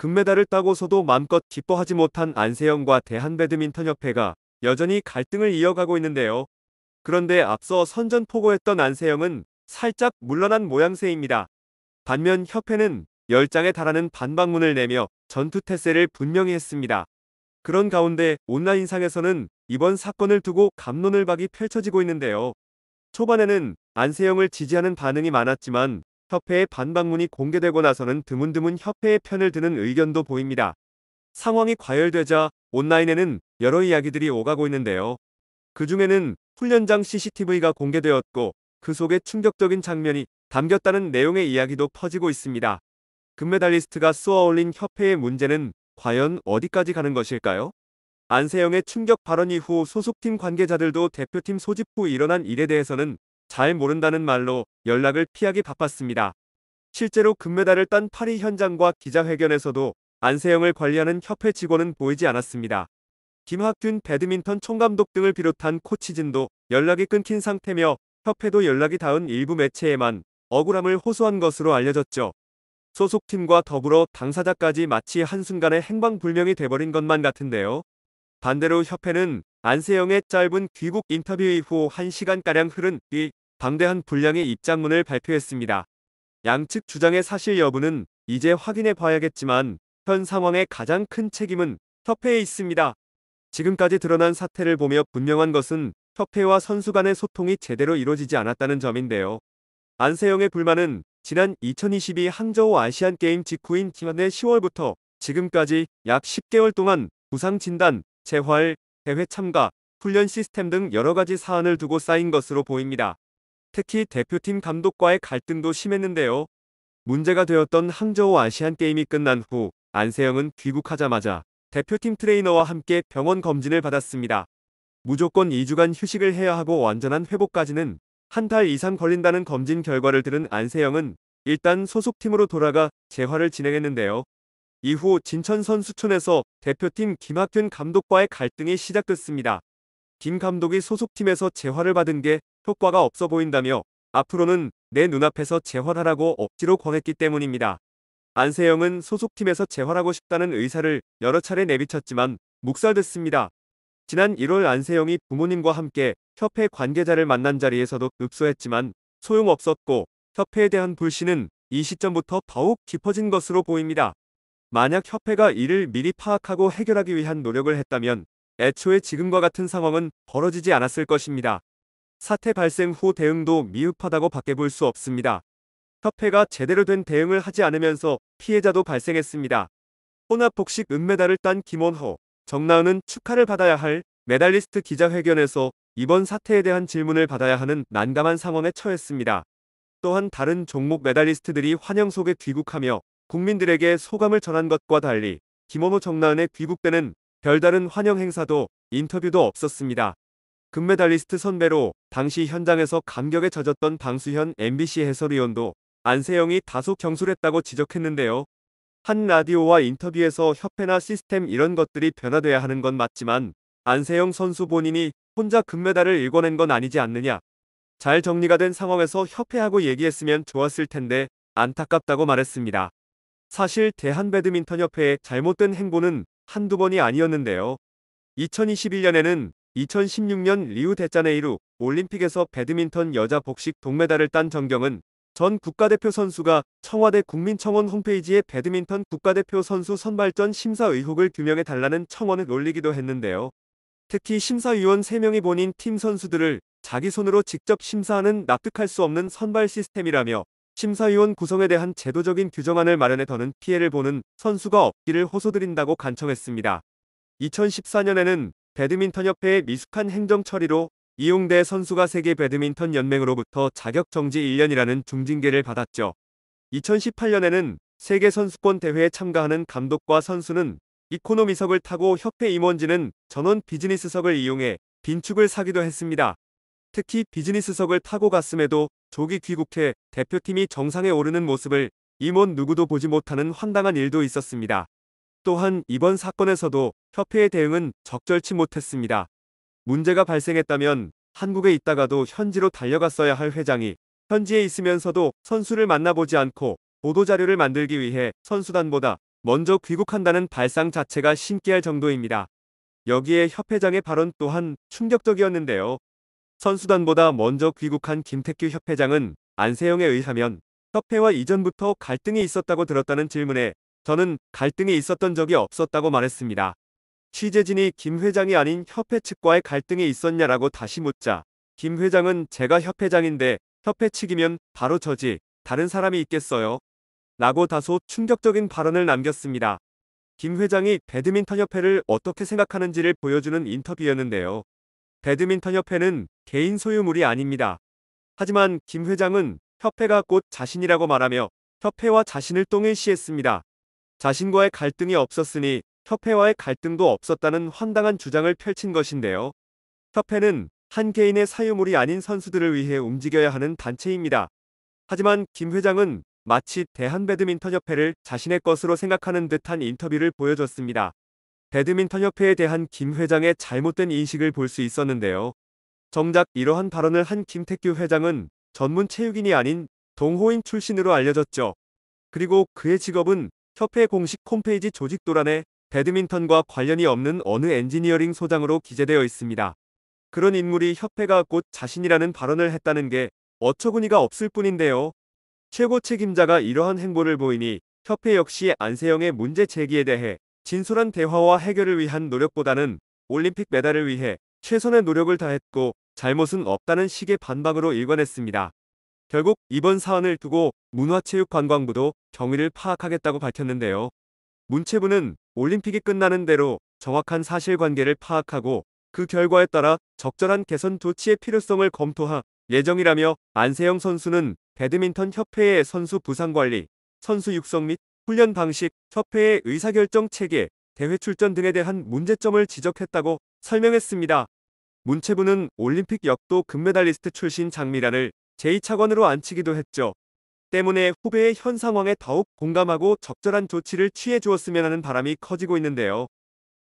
금메달을 따고서도 마음껏 기뻐하지 못한 안세영과 대한배드민턴협회가 여전히 갈등을 이어가고 있는데요. 그런데 앞서 선전포고했던 안세영은 살짝 물러난 모양새입니다. 반면 협회는 10장에 달하는 반박문을 내며 전투 태세를 분명히 했습니다. 그런 가운데 온라인상에서는 이번 사건을 두고 감론을 박이 펼쳐지고 있는데요. 초반에는 안세영을 지지하는 반응이 많았지만 협회의 반박문이 공개되고 나서는 드문드문 협회의 편을 드는 의견도 보입니다. 상황이 과열되자 온라인에는 여러 이야기들이 오가고 있는데요. 그 중에는 훈련장 CCTV가 공개되었고 그 속에 충격적인 장면이 담겼다는 내용의 이야기도 퍼지고 있습니다. 금메달리스트가 쏘아올린 협회의 문제는 과연 어디까지 가는 것일까요? 안세영의 충격 발언 이후 소속팀 관계자들도 대표팀 소집 후 일어난 일에 대해서는 잘 모른다는 말로 연락을 피하기 바빴습니다. 실제로 금메달을 딴 파리 현장과 기자회견에서도 안세영을 관리하는 협회 직원은 보이지 않았습니다. 김학균 배드민턴 총감독 등을 비롯한 코치진도 연락이 끊긴 상태며 협회도 연락이 닿은 일부 매체에만 억울함을 호소한 것으로 알려졌죠. 소속팀과 더불어 당사자까지 마치 한순간에 행방불명이 돼버린 것만 같은데요. 반대로 협회는 안세영의 짧은 귀국 인터뷰 이후 1시간가량 흐른 뒤 방대한 분량의 입장문을 발표했습니다. 양측 주장의 사실 여부는 이제 확인해 봐야겠지만 현 상황의 가장 큰 책임은 협회에 있습니다. 지금까지 드러난 사태를 보며 분명한 것은 협회와 선수 간의 소통이 제대로 이루어지지 않았다는 점인데요. 안세영의 불만은 지난 2022 항저우 아시안게임 직후인 지난해 10월부터 지금까지 약 10개월 동안 부상 진단, 재활, 대회 참가, 훈련 시스템 등 여러 가지 사안을 두고 쌓인 것으로 보입니다. 특히 대표팀 감독과의 갈등도 심했는데요. 문제가 되었던 항저우 아시안 게임이 끝난 후 안세영은 귀국하자마자 대표팀 트레이너와 함께 병원 검진을 받았습니다. 무조건 2주간 휴식을 해야 하고 완전한 회복까지는 한 달 이상 걸린다는 검진 결과를 들은 안세영은 일단 소속팀으로 돌아가 재활을 진행했는데요. 이후 진천 선수촌에서 대표팀 김학균 감독과의 갈등이 시작됐습니다. 김 감독이 소속팀에서 재활을 받은 게 효과가 없어 보인다며 앞으로는 내 눈앞에서 재활하라고 억지로 권했기 때문입니다. 안세영은 소속팀에서 재활하고 싶다는 의사를 여러 차례 내비쳤지만 묵살됐습니다. 지난 1월 안세영이 부모님과 함께 협회 관계자를 만난 자리에서도 읍소했지만 소용없었고 협회에 대한 불신은 이 시점부터 더욱 깊어진 것으로 보입니다. 만약 협회가 이를 미리 파악하고 해결하기 위한 노력을 했다면 애초에 지금과 같은 상황은 벌어지지 않았을 것입니다. 사태 발생 후 대응도 미흡하다고 밖에 볼 수 없습니다. 협회가 제대로 된 대응을 하지 않으면서 피해자도 발생했습니다. 혼합 복식 은메달을 딴 김원호, 정나은은 축하를 받아야 할 메달리스트 기자회견에서 이번 사태에 대한 질문을 받아야 하는 난감한 상황에 처했습니다. 또한 다른 종목 메달리스트들이 환영 속에 귀국하며 국민들에게 소감을 전한 것과 달리 김원호 정나은의 귀국때는 별다른 환영 행사도 인터뷰도 없었습니다. 금메달리스트 선배로 당시 현장에서 감격에 젖었던 방수현 MBC 해설위원도 안세영이 다소 경솔했다고 지적했는데요. 한 라디오와 인터뷰에서 협회나 시스템 이런 것들이 변화돼야 하는 건 맞지만 안세영 선수 본인이 혼자 금메달을 일궈낸 건 아니지 않느냐. 잘 정리가 된 상황에서 협회하고 얘기했으면 좋았을 텐데 안타깝다고 말했습니다. 사실 대한배드민턴협회의 잘못된 행보는 한두 번이 아니었는데요. 2021년에는 2016년 리우 데자네이루 올림픽에서 배드민턴 여자 복식 동메달을 딴 정경은 전 국가대표 선수가 청와대 국민청원 홈페이지에 배드민턴 국가대표 선수 선발전 심사 의혹을 규명해 달라는 청원을 올리기도 했는데요. 특히 심사위원 3명이 본인 팀 선수들을 자기 손으로 직접 심사하는 납득할 수 없는 선발 시스템이라며 심사위원 구성에 대한 제도적인 규정안을 마련해 더는 피해를 보는 선수가 없기를 호소드린다고 간청했습니다. 2014년에는 배드민턴협회의 미숙한 행정 처리로 이용대 선수가 세계 배드민턴 연맹으로부터 자격 정지 1년이라는 중징계를 받았죠. 2018년에는 세계 선수권 대회에 참가하는 감독과 선수는 이코노미석을 타고 협회 임원진은 전원 비즈니스석을 이용해 빈축을 사기도 했습니다. 특히 비즈니스석을 타고 갔음에도 조기 귀국해 대표팀이 정상에 오르는 모습을 임원 누구도 보지 못하는 황당한 일도 있었습니다. 또한 이번 사건에서도 협회의 대응은 적절치 못했습니다. 문제가 발생했다면 한국에 있다가도 현지로 달려갔어야 할 회장이 현지에 있으면서도 선수를 만나보지 않고 보도자료를 만들기 위해 선수단보다 먼저 귀국한다는 발상 자체가 신기할 정도입니다. 여기에 협회장의 발언 또한 충격적이었는데요. 선수단보다 먼저 귀국한 김택규 협회장은 안세영에 의하면 협회와 이전부터 갈등이 있었다고 들었다는 질문에 저는 갈등이 있었던 적이 없었다고 말했습니다. 취재진이 김 회장이 아닌 협회 측과의 갈등이 있었냐라고 다시 묻자 김 회장은 제가 협회장인데 협회 측이면 바로 저지 다른 사람이 있겠어요? 라고 다소 충격적인 발언을 남겼습니다. 김 회장이 배드민턴협회를 어떻게 생각하는지를 보여주는 인터뷰였는데요. 배드민턴협회는 개인 소유물이 아닙니다. 하지만 김 회장은 협회가 곧 자신이라고 말하며 협회와 자신을 동일시했습니다. 자신과의 갈등이 없었으니 협회와의 갈등도 없었다는 황당한 주장을 펼친 것인데요. 협회는 한 개인의 사유물이 아닌 선수들을 위해 움직여야 하는 단체입니다. 하지만 김 회장은 마치 대한배드민턴협회를 자신의 것으로 생각하는 듯한 인터뷰를 보여줬습니다. 배드민턴협회에 대한 김 회장의 잘못된 인식을 볼 수 있었는데요. 정작 이러한 발언을 한 김택규 회장은 전문 체육인이 아닌 동호인 출신으로 알려졌죠. 그리고 그의 직업은 협회 공식 홈페이지 조직도란에 배드민턴과 관련이 없는 어느 엔지니어링 소장으로 기재되어 있습니다. 그런 인물이 협회가 곧 자신이라는 발언을 했다는 게 어처구니가 없을 뿐인데요. 최고 책임자가 이러한 행보를 보이니 협회 역시 안세영의 문제 제기에 대해 진솔한 대화와 해결을 위한 노력보다는 올림픽 메달을 위해 최선의 노력을 다했고 잘못은 없다는 식의 반박으로 일관했습니다. 결국 이번 사안을 두고 문화체육관광부도 경위를 파악하겠다고 밝혔는데요. 문체부는 올림픽이 끝나는 대로 정확한 사실관계를 파악하고 그 결과에 따라 적절한 개선 조치의 필요성을 검토하 예정이라며 안세영 선수는 배드민턴 협회의 선수 부상관리, 선수 육성 및 훈련 방식, 협회의 의사결정 체계, 대회 출전 등에 대한 문제점을 지적했다고 설명했습니다. 문체부는 올림픽 역도 금메달리스트 출신 장미란을 제2차관으로 앉히기도 했죠. 때문에 후배의 현 상황에 더욱 공감하고 적절한 조치를 취해 주었으면 하는 바람이 커지고 있는데요.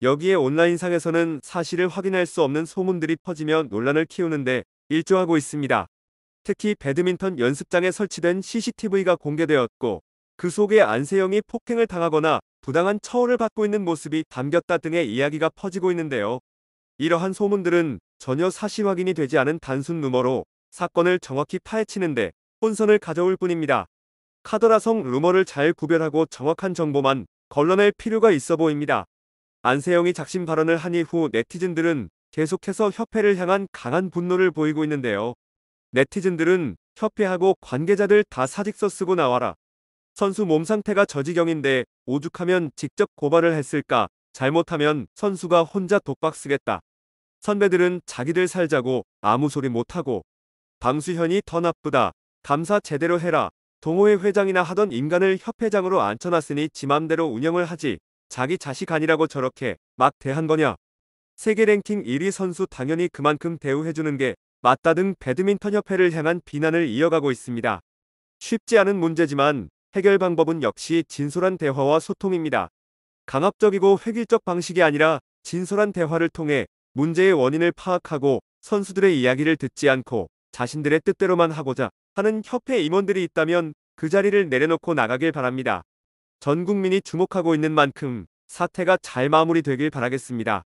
여기에 온라인상에서는 사실을 확인할 수 없는 소문들이 퍼지며 논란을 키우는데 일조하고 있습니다. 특히 배드민턴 연습장에 설치된 CCTV가 공개되었고 그 속에 안세영이 폭행을 당하거나 부당한 처우를 받고 있는 모습이 담겼다 등의 이야기가 퍼지고 있는데요. 이러한 소문들은 전혀 사실 확인이 되지 않은 단순 루머로 사건을 정확히 파헤치는데 혼선을 가져올 뿐입니다. 카더라성 루머를 잘 구별하고 정확한 정보만 걸러낼 필요가 있어 보입니다. 안세영이 작심 발언을 한 이후 네티즌들은 계속해서 협회를 향한 강한 분노를 보이고 있는데요. 네티즌들은 협회하고 관계자들 다 사직서 쓰고 나와라. 선수 몸 상태가 저지경인데 오죽하면 직접 고발을 했을까? 잘못하면 선수가 혼자 독박 쓰겠다. 선배들은 자기들 살자고 아무 소리 못하고 방수현이 더 나쁘다. 감사 제대로 해라. 동호회 회장이나 하던 인간을 협회장으로 앉혀놨으니 지 맘대로 운영을 하지. 자기 자식 아니라고 저렇게 막 대한 거냐. 세계 랭킹 1위 선수 당연히 그만큼 대우해주는 게 맞다 등 배드민턴협회를 향한 비난을 이어가고 있습니다. 쉽지 않은 문제지만 해결 방법은 역시 진솔한 대화와 소통입니다. 강압적이고 획일적 방식이 아니라 진솔한 대화를 통해 문제의 원인을 파악하고 선수들의 이야기를 듣지 않고 자신들의 뜻대로만 하고자 하는 협회 임원들이 있다면 그 자리를 내려놓고 나가길 바랍니다. 전 국민이 주목하고 있는 만큼 사태가 잘 마무리되길 바라겠습니다.